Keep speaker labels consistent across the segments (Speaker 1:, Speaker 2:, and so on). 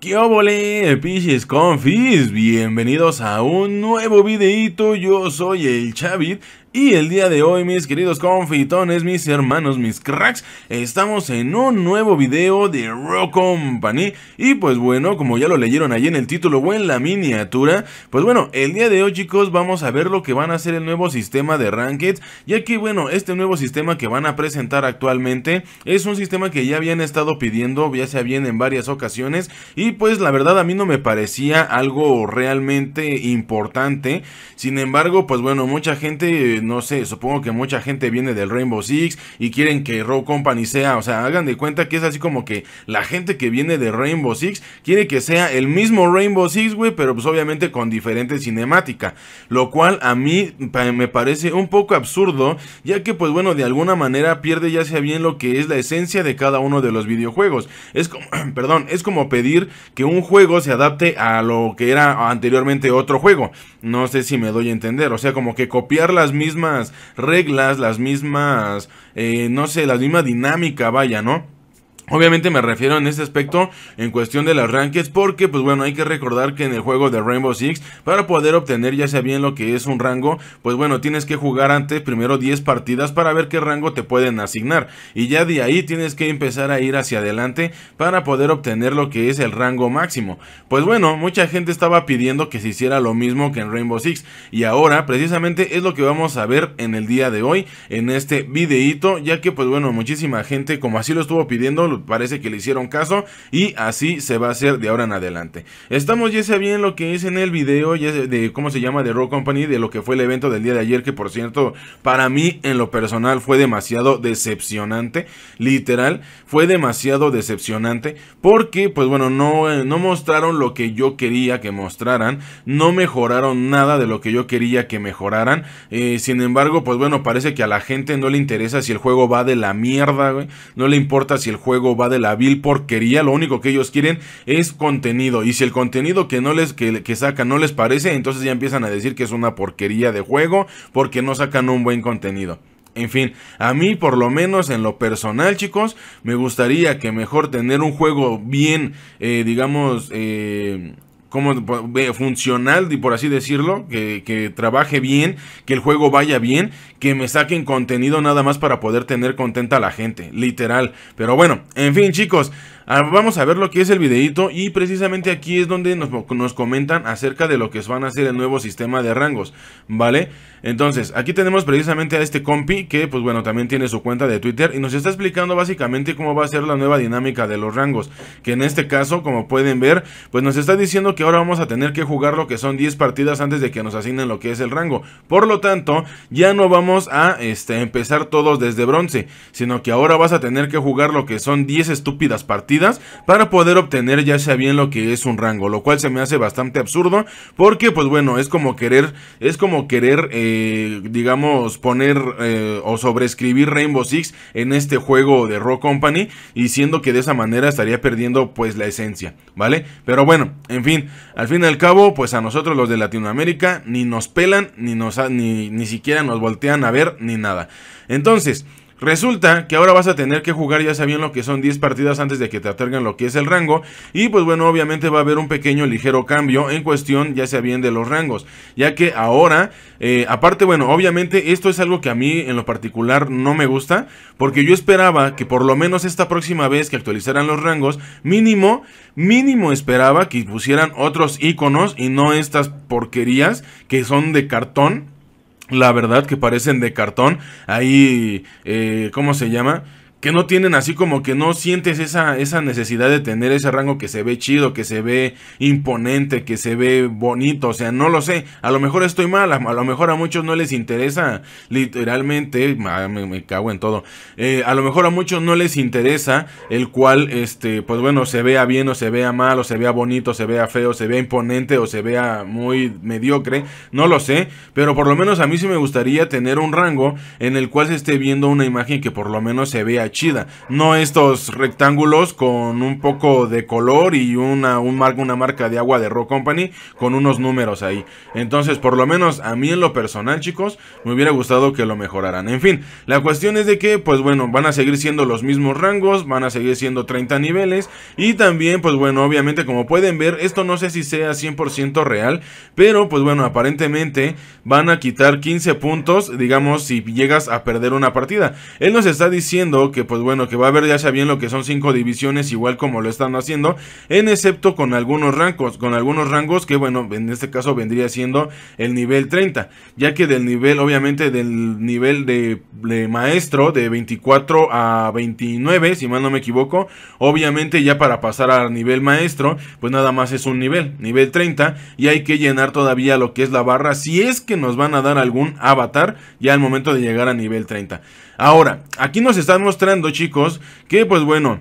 Speaker 1: ¿Qué obole, piches confis? Bienvenidos a un nuevo videito, yo soy el Chavit y el día de hoy, mis queridos confitones, mis hermanos, mis cracks, estamos en un nuevo video de Rock Company. Y pues bueno, como ya lo leyeron allí en el título o en la miniatura, pues bueno, el día de hoy, chicos, vamos a ver lo que van a hacer el nuevo sistema de Ranked. Ya que, bueno, este nuevo sistema que van a presentar actualmente es un sistema que ya habían estado pidiendo, ya se bien en varias ocasiones. Y pues la verdad a mí no me parecía algo realmente importante. Sin embargo, pues bueno, mucha gente pues, no sé, supongo que mucha gente viene del Rainbow Six y quieren que raw Company sea, o sea, hagan de cuenta que es así como que la gente que viene de Rainbow Six quiere que sea el mismo Rainbow Six, güey, pero pues obviamente con diferente cinemática, lo cual a mí me parece un poco absurdo, ya que pues bueno, de alguna manera pierde ya sea bien lo que es la esencia de cada uno de los videojuegos. Es como, perdón, es como pedir que un juego se adapte a lo que era anteriormente otro juego. No sé si me doy a entender, o sea, como que copiar las mismas mismas reglas, las mismas, eh, no sé, la misma dinámica, vaya, ¿no? Obviamente me refiero en este aspecto en cuestión de las rankings porque pues bueno hay que recordar que en el juego de Rainbow Six para poder obtener ya sea bien lo que es un rango pues bueno tienes que jugar antes primero 10 partidas para ver qué rango te pueden asignar y ya de ahí tienes que empezar a ir hacia adelante para poder obtener lo que es el rango máximo pues bueno mucha gente estaba pidiendo que se hiciera lo mismo que en Rainbow Six y ahora precisamente es lo que vamos a ver en el día de hoy en este videito ya que pues bueno muchísima gente como así lo estuvo pidiendo parece que le hicieron caso y así se va a hacer de ahora en adelante. Estamos ya sabiendo lo que es en el video ya de cómo se llama de Rock Company, de lo que fue el evento del día de ayer, que por cierto, para mí en lo personal fue demasiado decepcionante, literal, fue demasiado decepcionante porque pues bueno, no, eh, no mostraron lo que yo quería que mostraran, no mejoraron nada de lo que yo quería que mejoraran, eh, sin embargo, pues bueno, parece que a la gente no le interesa si el juego va de la mierda, no le importa si el juego va de la vil porquería, lo único que ellos quieren es contenido. Y si el contenido que no les que, sacan no les parece, entonces ya empiezan a decir que es una porquería de juego porque no sacan un buen contenido. En fin, a mí por lo menos en lo personal chicos, me gustaría que mejor tener un juego bien, eh, digamos, eh, como funcional, y por así decirlo, que, que, trabaje bien, que el juego vaya bien, que me saquen contenido nada más para poder tener contenta a la gente, literal. Pero bueno, en fin chicos, Ah, vamos a ver lo que es el videito y precisamente aquí es donde nos, nos comentan acerca de lo que van a hacer el nuevo sistema de rangos, ¿vale? Entonces, aquí tenemos precisamente a este compi que, pues bueno, también tiene su cuenta de Twitter y nos está explicando básicamente cómo va a ser la nueva dinámica de los rangos, que en este caso, como pueden ver, pues nos está diciendo que ahora vamos a tener que jugar lo que son 10 partidas antes de que nos asignen lo que es el rango. Por lo tanto, ya no vamos a este, empezar todos desde bronce, sino que ahora vas a tener que jugar lo que son 10 estúpidas partidas para poder obtener ya sea bien lo que es un rango, lo cual se me hace bastante absurdo porque pues bueno, es como querer, es como querer, eh, digamos, poner eh, o sobreescribir Rainbow Six en este juego de Rock Company y siendo que de esa manera estaría perdiendo pues la esencia, ¿vale? Pero bueno, en fin, al fin y al cabo, pues a nosotros los de Latinoamérica ni nos pelan, ni, nos, ni, ni siquiera nos voltean a ver, ni nada. Entonces, Resulta que ahora vas a tener que jugar ya sabían lo que son 10 partidas antes de que te otorguen lo que es el rango y pues bueno obviamente va a haber un pequeño ligero cambio en cuestión ya sea bien de los rangos ya que ahora eh, aparte bueno obviamente esto es algo que a mí en lo particular no me gusta porque yo esperaba que por lo menos esta próxima vez que actualizaran los rangos mínimo mínimo esperaba que pusieran otros iconos y no estas porquerías que son de cartón la verdad que parecen de cartón. Ahí, eh, ¿cómo se llama? que no tienen así como que no sientes esa, esa necesidad de tener ese rango que se ve chido, que se ve imponente, que se ve bonito, o sea, no lo sé, a lo mejor estoy mal, a, lo mejor a muchos no les interesa, literalmente, ah, me, cago en todo, eh, a lo mejor a muchos no les interesa el cual, este, pues bueno, se vea bien o se vea mal, o se vea bonito, se vea feo, se vea imponente, o se vea muy mediocre, no lo sé, pero por lo menos a mí sí me gustaría tener un rango en el cual se esté viendo una imagen que por lo menos se vea chida. No estos rectángulos con un poco de color y una, un una marca de agua de Rock Company con unos números ahí. Entonces, por lo menos a mí en lo personal, chicos, me hubiera gustado que lo mejoraran. En fin, la cuestión es de que, pues bueno, van a seguir siendo los mismos rangos, van a seguir siendo 30 niveles y también, pues bueno, obviamente como pueden ver, esto no sé si sea 100% real, pero pues bueno, aparentemente van a quitar 15 puntos, digamos, si llegas a perder una partida. Él nos está diciendo que pues bueno, que va a haber ya sea bien lo que son cinco divisiones igual como lo están haciendo, en excepto con algunos rangos, con algunos rangos que bueno, en este caso vendría siendo el nivel 30, ya que del nivel obviamente del nivel de, maestro de 24 a 29, si mal no me equivoco, obviamente ya para pasar al nivel maestro, pues nada más es un nivel, nivel 30 y hay que llenar todavía lo que es la barra si es que nos van a dar algún avatar ya al momento de llegar a nivel 30. Ahora, aquí nos están mostrando, chicos, que pues bueno,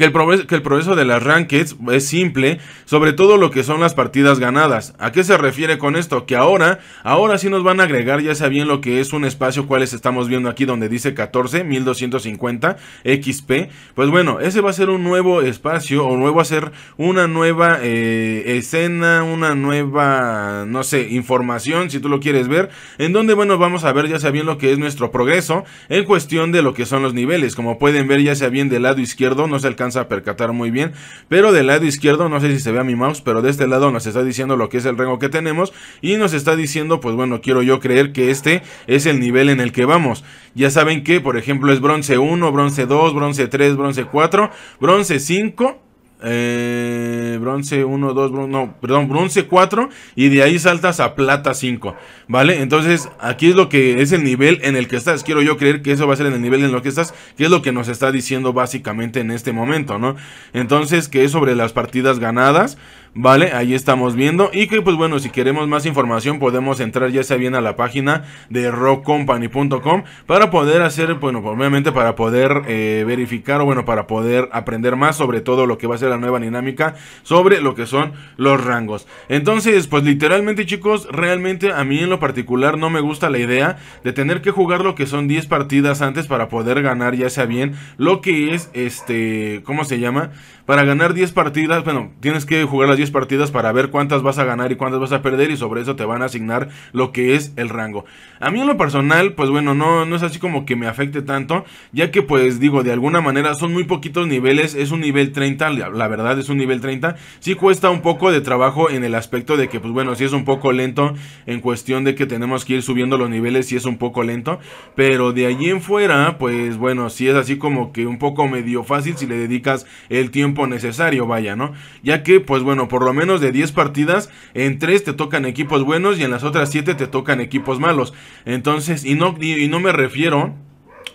Speaker 1: que el, progreso, de las rankings es simple, sobre todo lo que son las partidas ganadas. ¿A qué se refiere con esto? Que ahora, ahora sí nos van a agregar, ya sea bien lo que es un espacio, cuáles estamos viendo aquí donde dice 14, 1250 XP. Pues bueno, ese va a ser un nuevo espacio o nuevo va a ser una nueva eh, escena, una nueva, no sé, información, si tú lo quieres ver, en donde, bueno, vamos a ver ya sea bien lo que es nuestro progreso en cuestión de lo que son los niveles. Como pueden ver, ya sea bien del lado izquierdo, no se alcanza a percatar muy bien. Pero del lado izquierdo, no sé si se ve a mi mouse, pero de este lado nos está diciendo lo que es el rango que tenemos. Y nos está diciendo, pues bueno, quiero yo creer que este es el nivel en el que vamos. Ya saben que, por ejemplo, es bronce 1, bronce 2, bronce 3, bronce 4, bronce 5 eh, bronce 1, 2, no, perdón, bronce 4 y de ahí saltas a plata 5, ¿vale? Entonces aquí es lo que es el nivel en el que estás, quiero yo creer que eso va a ser en el nivel en lo que estás, que es lo que nos está diciendo básicamente en este momento, ¿no? Entonces que es sobre las partidas ganadas, ¿vale? Ahí estamos viendo y que pues bueno, si queremos más información podemos entrar ya sea bien a la página de rockcompany.com para poder hacer, bueno, obviamente para poder eh, verificar o bueno, para poder aprender más sobre todo lo que va a ser la nueva dinámica sobre lo que son los rangos. Entonces, pues literalmente chicos, realmente a mí en lo particular no me gusta la idea de tener que jugar lo que son 10 partidas antes para poder ganar ya sea bien lo que es este, ¿cómo se llama? Para ganar 10 partidas, bueno, tienes que jugar las 10 partidas para ver cuántas vas a ganar y cuántas vas a perder y sobre eso te van a asignar lo que es el rango. A mí en lo personal, pues bueno, no, no es así como que me afecte tanto, ya que pues digo, de alguna manera son muy poquitos niveles, es un nivel 30, la verdad es un nivel 30, si cuesta un poco de trabajo en el aspecto de que pues bueno, si es un poco lento en cuestión de que tenemos que ir subiendo los niveles, si es un poco lento, pero de allí en fuera, pues bueno, si es así como que un poco medio fácil si le dedicas el tiempo necesario, vaya, ¿no? Ya que pues bueno, por lo menos de 10 partidas, en 3 te tocan equipos buenos y en las otras 7 te tocan equipos malos. Entonces, y no, no me refiero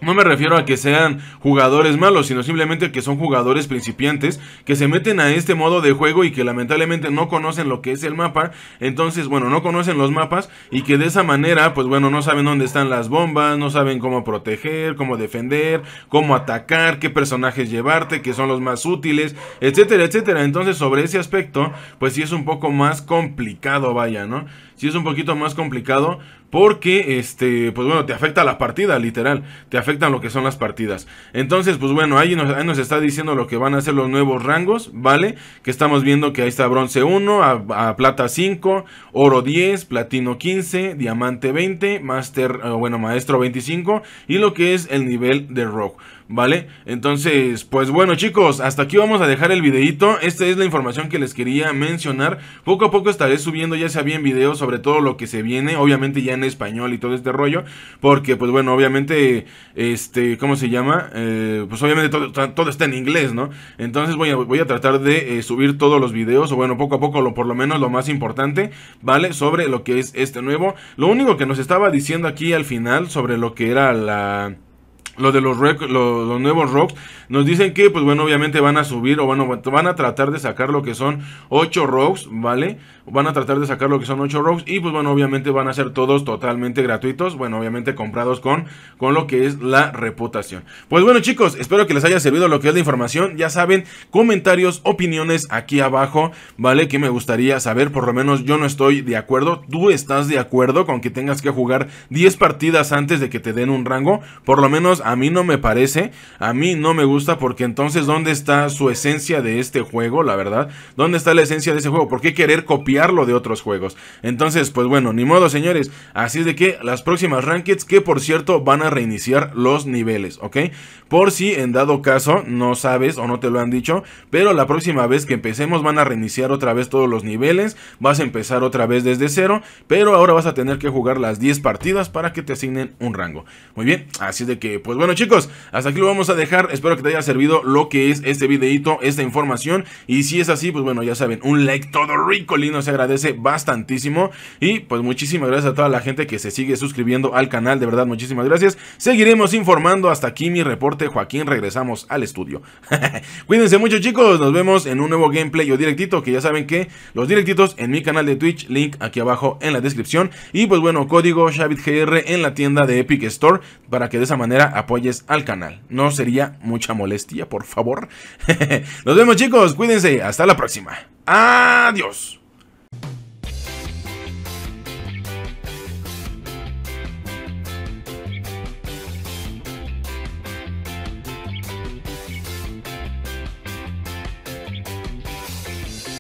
Speaker 1: no me refiero a que sean jugadores malos, sino simplemente que son jugadores principiantes que se meten a este modo de juego y que lamentablemente no conocen lo que es el mapa. Entonces, bueno, no conocen los mapas y que de esa manera, pues bueno, no saben dónde están las bombas, no saben cómo proteger, cómo defender, cómo atacar, qué personajes llevarte, que son los más útiles, etcétera, etcétera. Entonces, sobre ese aspecto, pues sí es un poco más complicado, vaya, ¿no? Sí es un poquito más complicado, porque, este, pues bueno, te afecta la partida, literal. Te afectan lo que son las partidas. Entonces, pues bueno, ahí nos, está diciendo lo que van a ser los nuevos rangos, ¿vale? Que estamos viendo que ahí está bronce 1, a, plata 5, oro 10, platino 15, diamante 20, master, eh, bueno, maestro 25 y lo que es el nivel de rock. ¿vale? Entonces, pues bueno chicos, hasta aquí vamos a dejar el videito, esta es la información que les quería mencionar, poco a poco estaré subiendo ya sea bien videos sobre todo lo que se viene, obviamente ya en español y todo este rollo, porque pues bueno, obviamente, este, ¿cómo se llama? Eh, pues obviamente todo, todo, está en inglés, ¿no? Entonces voy a, voy a tratar de eh, subir todos los videos, o bueno, poco a poco, lo, por lo menos lo más importante, ¿vale? Sobre lo que es este nuevo. Lo único que nos estaba diciendo aquí al final sobre lo que era la lo de los, los nuevos rocks nos dicen que pues bueno obviamente van a subir o bueno van a tratar de sacar lo que son 8 rocks vale Van a tratar de sacar lo que son 8 rogues. Y pues bueno, obviamente van a ser todos totalmente gratuitos. Bueno, obviamente comprados con, con lo que es la reputación. Pues bueno chicos, espero que les haya servido lo que es la información. Ya saben, comentarios, opiniones aquí abajo. Vale, que me gustaría saber. Por lo menos yo no estoy de acuerdo. ¿Tú estás de acuerdo con que tengas que jugar 10 partidas antes de que te den un rango? Por lo menos a mí no me parece. A mí no me gusta porque entonces ¿dónde está su esencia de este juego? La verdad. ¿Dónde está la esencia de ese juego? ¿Por qué querer copiar? lo de otros juegos. Entonces, pues bueno, ni modo, señores. Así es de que las próximas rankings, que por cierto van a reiniciar los niveles, ¿ok? Por si en dado caso no sabes o no te lo han dicho, pero la próxima vez que empecemos van a reiniciar otra vez todos los niveles, vas a empezar otra vez desde cero, pero ahora vas a tener que jugar las 10 partidas para que te asignen un rango. Muy bien, así es de que, pues bueno chicos, hasta aquí lo vamos a dejar, espero que te haya servido lo que es este videito, esta información, y si es así, pues bueno, ya saben, un like todo rico, lindo se agradece bastantísimo. Y pues muchísimas gracias a toda la gente que se sigue suscribiendo al canal, de verdad, muchísimas gracias. Seguiremos informando. Hasta aquí mi reporte, Joaquín. Regresamos al estudio. Cuídense mucho, chicos. Nos vemos en un nuevo gameplay o directito, que ya saben que los directitos en mi canal de Twitch, link aquí abajo en la descripción. Y pues bueno, código ShavitGR en la tienda de Epic Store para que de esa manera apoyes al canal. No sería mucha molestia, por favor. Nos vemos, chicos. Cuídense. Hasta la próxima. Adiós.